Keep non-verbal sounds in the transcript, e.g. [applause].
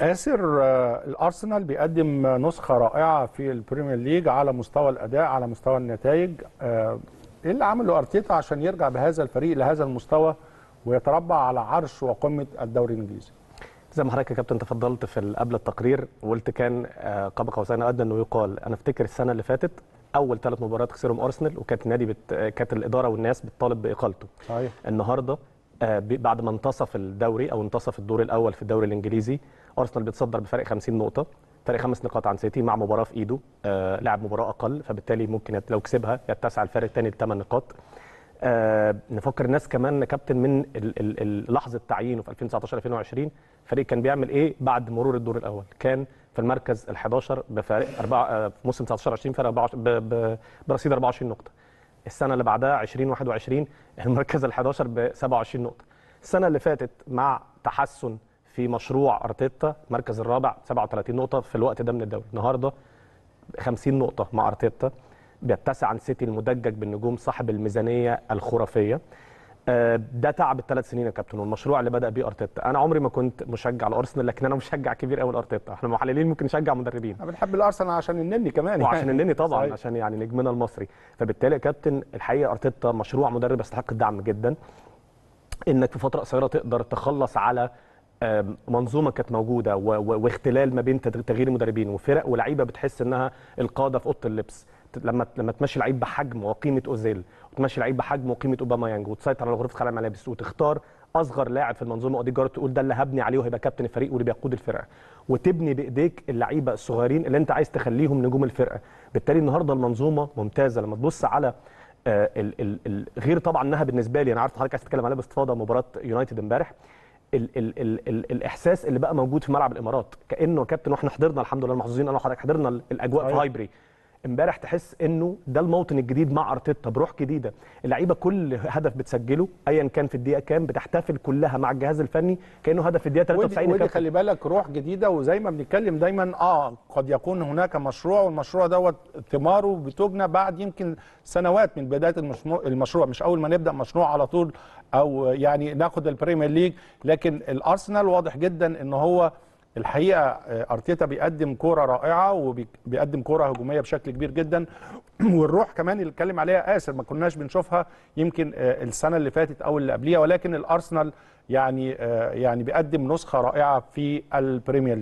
آسر آه، الأرسنال بيقدم نسخة رائعة في البريمير ليج على مستوى الأداء على مستوى النتائج آه، إيه اللي عمله أرتيتا عشان يرجع بهذا الفريق لهذا المستوى ويتربع على عرش وقمة الدوري الإنجليزي زي ما حضرتك يا كابتن تفضلت في قبل التقرير وقلت كان آه، قاب قوسين ادنى انه يقال انا افتكر السنه اللي فاتت اول ثلاث مباريات خسرهم ارسنال وكانت النادي بت... كانت الاداره والناس بتطالب باقالته صحيح النهارده آه، بعد ما انتصف الدوري او انتصف الدور الاول في الدوري الانجليزي ارسنال بيتصدر بفرق 50 نقطه فرق خمس نقاط عن سيتي مع مباراه في ايده آه، لعب مباراه اقل فبالتالي ممكن لو كسبها يتسع الفرق تاني لثمان نقاط آه، نفكر الناس كمان كابتن من لحظه تعيينه في 2019 2020 الفريق كان بيعمل ايه بعد مرور الدور الاول كان في المركز ال11 بفارق اربعه في موسم 19 20 فرق برصيد 24 نقطه السنه اللي بعدها 2021 المركز ال11 ب 27 نقطه السنه اللي فاتت مع تحسن في مشروع ارتيتا المركز الرابع 37 نقطه في الوقت ده من الدوري النهارده 50 نقطه مع ارتيتا بيتسع عن سيتي المدجج بالنجوم صاحب الميزانيه الخرافيه آه، ده تعب الثلاث سنين يا كابتن والمشروع اللي بدا بيه ارتيتا انا عمري ما كنت مشجع لارسنال لكن انا مشجع كبير قوي لارتيتا احنا محللين ممكن نشجع مدربين انا بنحب الارسنال عشان النني كمان وعشان يعني. النني طبعا صحيح. عشان يعني نجمنا المصري فبالتالي يا كابتن الحقيقه ارتيتا مشروع مدرب يستحق الدعم جدا انك في فتره قصيره تقدر تخلص على منظومه كانت موجوده واختلال ما بين تغيير المدربين وفرق ولاعيبه بتحس انها القاده في اوضه اللبس لما لما تمشي لعيب بحجم وقيمه اوزيل وتمشي لعيب بحجم وقيمه اوباما يانج وتسيطر على غرفه خلع الملابس وتختار اصغر لاعب في المنظومه ودي جارد تقول ده اللي هبني عليه وهيبقى كابتن الفريق واللي بيقود الفرقه وتبني بايديك اللعيبه الصغيرين اللي انت عايز تخليهم نجوم الفرقه بالتالي النهارده المنظومه ممتازه لما تبص على آه ال ال ال غير طبعا انها بالنسبه لي انا عارف حضرتك عايز تتكلم عليها باستفاضه مباراه يونايتد امبارح ال ال ال ال الاحساس اللي بقى موجود في ملعب الامارات كانه كابتن واحنا حضرنا الحمد لله المحظوظين انا وحضرتك حضرنا الاجواء في هايبري امبارح تحس انه ده الموطن الجديد مع ارتيتا بروح جديده اللعيبه كل هدف بتسجله ايا كان في الدقيقه كام بتحتفل كلها مع الجهاز الفني كانه هدف في الدقيقه 93 ودي, ودي خلي بالك روح جديده وزي ما بنتكلم دايما اه قد يكون هناك مشروع والمشروع دوت ثماره بتجنى بعد يمكن سنوات من بدايه المشروع مش اول ما نبدا مشروع على طول او يعني ناخد البريمير ليج لكن الارسنال واضح جدا ان هو الحقيقه آه، ارتيتا بيقدم كوره رائعه وبيقدم كوره هجوميه بشكل كبير جدا [clears throat] والروح كمان اللي اتكلم عليها اسر ما كناش بنشوفها يمكن آه، السنه اللي فاتت او اللي قبليها ولكن الارسنال يعني آه، يعني بيقدم نسخه رائعه في البريمير